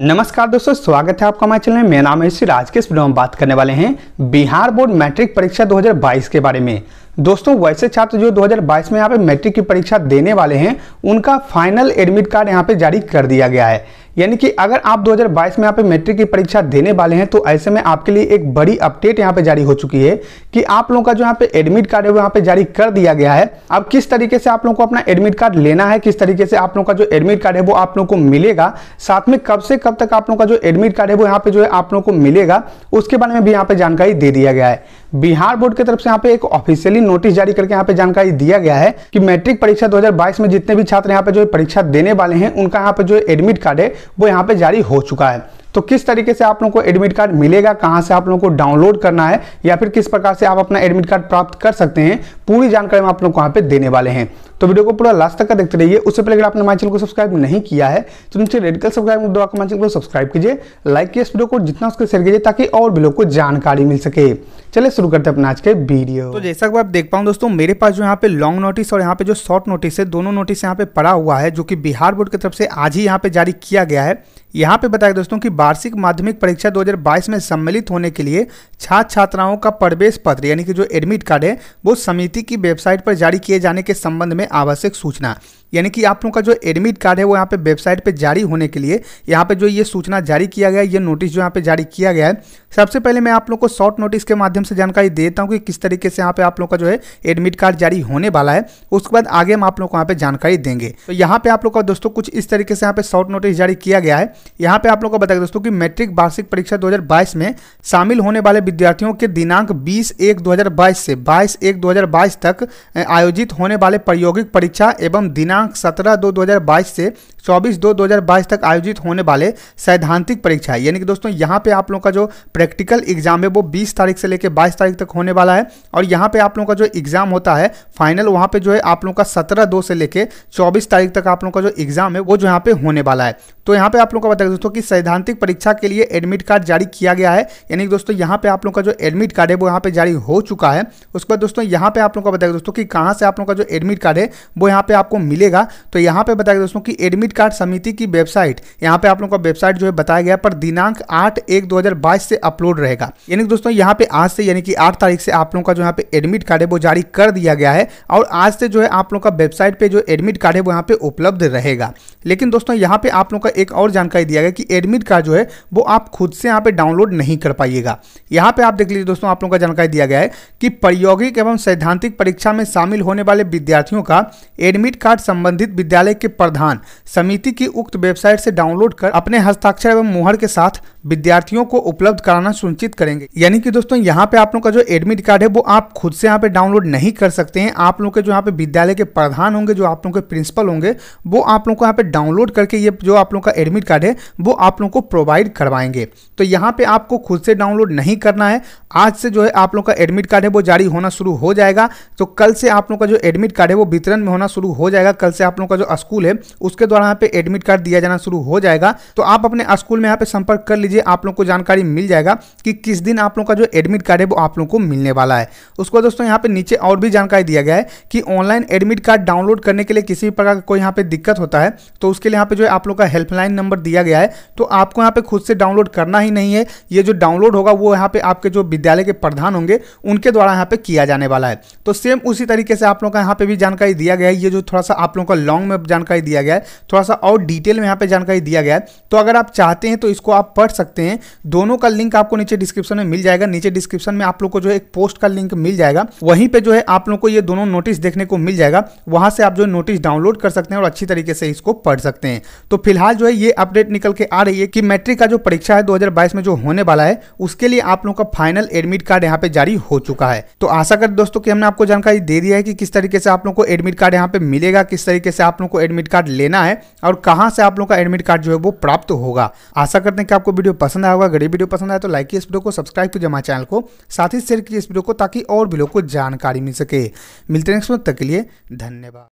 नमस्कार दोस्तों स्वागत है आपका हमारे चैनल में मेरा नाम है सिराज के इस वीडियो में बात करने वाले हैं बिहार बोर्ड मैट्रिक परीक्षा 2022 के बारे में दोस्तों वैसे छात्र जो 2022 में यहाँ पे मैट्रिक की परीक्षा देने वाले हैं उनका फाइनल एडमिट कार्ड यहाँ पे जारी कर दिया गया है यानी कि अगर आप 2022 में यहाँ पे मैट्रिक की परीक्षा देने वाले हैं तो ऐसे में आपके लिए एक बड़ी अपडेट यहाँ पे जारी हो चुकी है कि आप लोगों का जो यहाँ पे एडमिट कार्ड है वो यहाँ पे जारी कर दिया गया है अब किस तरीके से आप लोगों को अपना एडमिट कार्ड लेना है किस तरीके से आप लोगों का जो एडमिट कार्ड है वो आप लोग को मिलेगा साथ में कब से कब तक आप लोगों का जो एडमिट कार्ड है वो यहाँ पे जो है आप लोग को मिलेगा उसके बारे में भी यहाँ पे जानकारी दे दिया गया है बिहार बोर्ड की तरफ से यहाँ पे एक ऑफिशियली नोटिस जारी करके यहाँ पे जानकारी दिया गया है कि मैट्रिक परीक्षा 2022 में जितने भी छात्र यहाँ पे जो परीक्षा देने वाले हैं उनका यहाँ पे जो एडमिट कार्ड है वो यहाँ पे जारी हो चुका है तो किस तरीके से आप लोगों को एडमिट कार्ड मिलेगा कहां से आप लोगों को डाउनलोड करना है या फिर किस प्रकार से आप अपना एडमिट कार्ड प्राप्त कर सकते हैं पूरी जानकारी हम आप लोग को यहाँ पे देने वाले हैं तो वीडियो को पूरा लास्ट तक देखते रहिए उससे पहले अगर आपने हमारे चैनल को सब्सक्राइब नहीं किया है तो नीचे रेडिकल सब्सक्राइब दो हमारे चैनल को सब्सक्राइब कीजिए लाइक कीजिए इस वीडियो को जितना उसके शेयर कीजिए ताकि और भी लोग को जानकारी मिल सके चले शुरू करते हैं अपना आज के वीडियो तो जैसा कि आप देख पाऊँ दोस्तों मेरे पास जो यहाँ पे लॉन्ग नोटिस और यहाँ पे जो शॉर्ट नोटिस है दोनों नोटिस यहाँ पे पड़ा हुआ है जो कि बिहार बोर्ड की तरफ से आज ही यहाँ पे जारी किया गया है यहाँ पे बताया दोस्तों की वार्षिक माध्यमिक परीक्षा 2022 में सम्मिलित होने के लिए छात्र छात्राओं का प्रवेश पत्र यानी कि जो एडमिट कार्ड है वो समिति की वेबसाइट पर जारी किए जाने के संबंध में आवश्यक सूचना यानी कि आप लोगों का जो एडमिट कार्ड है वो यहाँ पे वेबसाइट पे जारी होने के लिए यहाँ पे जो ये सूचना जारी किया गया है ये नोटिस जो यहाँ पे जारी किया गया है सबसे पहले मैं आप लोग को शॉर्ट नोटिस के माध्यम से जानकारी देता हूँ कि किस तरीके से यहाँ पे आप लोग का जो है एडमिट कार्ड जारी होने वाला है उसके बाद आगे हम आप लोग को यहाँ पे जानकारी देंगे तो यहाँ पे आप लोग का दोस्तों कुछ इस तरीके से यहाँ पे शॉर्ट नोटिस जारी किया गया है यहाँ पे आप लोग को बताया दोस्तों की मैट्रिक वार्षिक परीक्षा दो में शामिल होने वाले विद्यार्थियों के दिनांक बीस एक दो से बाईस एक दो तक आयोजित होने वाले प्रायोगिक परीक्षा एवं दिनांक दिनांक 17 दो 2022 से 24 दो 2022 तक आयोजित होने वाले सैद्धांतिक परीक्षा है यानी कि दोस्तों यहाँ पे आप लोगों का जो प्रैक्टिकल एग्जाम है वो 20 तारीख से लेकर 22 तारीख तक होने वाला है और यहाँ पे आप लोगों का जो एग्जाम होता है फाइनल वहाँ पे जो है आप लोगों का सत्रह दो से लेकर चौबीस तारीख तक आप लोगों का जो एग्जाम है वो जो यहाँ पे होने वाला है तो यहाँ पे आप लोगों का बताया दोस्तों कि सैद्धांतिक परीक्षा के लिए एडमिट कार्ड जारी किया गया है यानी कि दोस्तों यहाँ पे आप लोगों का जो एडमिट कार्ड है वो यहाँ पे जारी हो चुका है उसके बाद दोस्तों यहाँ पे आप लोगों का बताया दोस्तों कि कहाँ से आप लोगों का जो एडमिट कार्ड है वो यहाँ पे आपको मिले कीजिएगा तो यहाँ पे बताएगा दोस्तों कि एडमिट कार्ड समिति की वेबसाइट यहाँ पे आप लोगों का वेबसाइट जो है बताया गया पर दिनांक आठ एक दो से अपलोड रहेगा यानी कि दोस्तों यहाँ पे आज से यानी कि आठ तारीख से आप लोगों का जो यहाँ पे एडमिट कार्ड है वो जारी कर दिया गया है और आज से जो है आप लोगों का वेबसाइट पर जो एडमिट कार्ड है वो यहाँ पे उपलब्ध रहेगा लेकिन दोस्तों यहाँ पे आप लोगों का एक और जानकारी दिया गया कि एडमिट कार्ड जो है वो आप खुद से यहाँ पे डाउनलोड नहीं कर पाइएगा यहाँ पे आप देख लीजिए दोस्तों आप लोगों का जानकारी दिया गया है कि प्रायोगिक एवं सैद्धांतिक परीक्षा में शामिल होने वाले विद्यार्थियों का एडमिट कार्ड संबंधित विद्यालय के प्रधान समिति की उक्त वेबसाइट से डाउनलोड कर अपने हस्ताक्षर एवं मुहर के साथ विद्यार्थियों को उपलब्ध कराना सुनिश्चित करेंगे यानी कि दोस्तों यहाँ पे आप लोग का जो एडमिट कार्ड है वो आप खुद से यहाँ पे डाउनलोड नहीं कर सकते हैं आप लोग के जो यहाँ पे विद्यालय के प्रधान होंगे जो आप लोग के प्रिंसिपल होंगे वो आप लोग को यहाँ पे डाउनलोड करके ये जो आप लोग का एडमिट कार्ड है वो आप लोग को प्रोवाइड करवाएंगे तो यहाँ पे आपको खुद से डाउनलोड नहीं करना है आज से जो है आप लोग का एडमिट कार्ड है वो जारी होना शुरू हो जाएगा तो कल से आप लोग का जो एडमिट कार्ड है वो वितरण में होना शुरू हो जाएगा कल कल से आप लोगों का जो स्कूल है उसके द्वारा यहाँ पे एडमिट कार्ड दिया जाना शुरू हो जाएगा तो आप अपने स्कूल में यहाँ पे संपर्क कर लीजिए आप लोग को जानकारी मिल जाएगा कि किस दिन आप लोग का जो एडमिट कार्ड है वो आप लोग को मिलने वाला है उसको दोस्तों यहाँ पे नीचे और भी जानकारी दिया गया है कि ऑनलाइन एडमिट कार्ड डाउनलोड करने के लिए किसी भी प्रकार का कोई यहाँ पे दिक्कत होता है तो उसके लिए यहाँ पे जो है आप लोग का हेल्पलाइन नंबर दिया गया है तो आपको यहाँ पे खुद से डाउनलोड करना ही नहीं है ये जो डाउनलोड होगा वो यहाँ पे आपके जो विद्यालय के प्रधान होंगे उनके द्वारा यहाँ पे किया जाने वाला है तो सेम उसी तरीके से आप लोग का यहाँ पे भी जानकारी दिया गया है ये जो थोड़ा सा आप लोगों का लॉन्ग में जानकारी दिया गया है थोड़ा सा और डिटेल में यहाँ पे जानकारी दिया गया है तो अगर आप चाहते हैं तो इसको आप पढ़ सकते हैं दोनों का लिंक आपको नीचे डिस्क्रिप्शन में मिल जाएगा नीचे डिस्क्रिप्शन में आप लोग को जो है एक पोस्ट का लिंक मिल जाएगा वहीं पर जो है आप लोग को ये दोनों नोटिस देखने को मिल जाएगा वहां से आप जो नोटिस डाउनलोड कर सकते हैं और अच्छी तरीके से इसको पढ़ सकते हैं तो फिलहाल जो है ये अपडेट निकल के आ रही है कि मैट्रिक का जो परीक्षा है दो में जो होने वाला है उसके लिए आप लोगों का फाइनल एडमिट कार्ड यहाँ पे जारी हो चुका है तो आशा कर दोस्तों कि हमने आपको जानकारी दे दिया है कि किस तरीके से आप लोगों को एडमिट कार्ड यहाँ पे मिलेगा किस तरीके से आप लोग को एडमिट कार्ड लेना है और कहाँ से आप लोग का एडमिट कार्ड जो है वो प्राप्त होगा आशा करते हैं कि आपको वीडियो पसंद आया होगा अगर वीडियो पसंद आया तो लाइक इस वीडियो को सब्सक्राइब कीजिए हमारे चैनल को साथ ही शेयर कीजिए इस वीडियो को ताकि और भी लोग को जानकारी मिल सके मिलते हैं नेक्स्ट तक के लिए धन्यवाद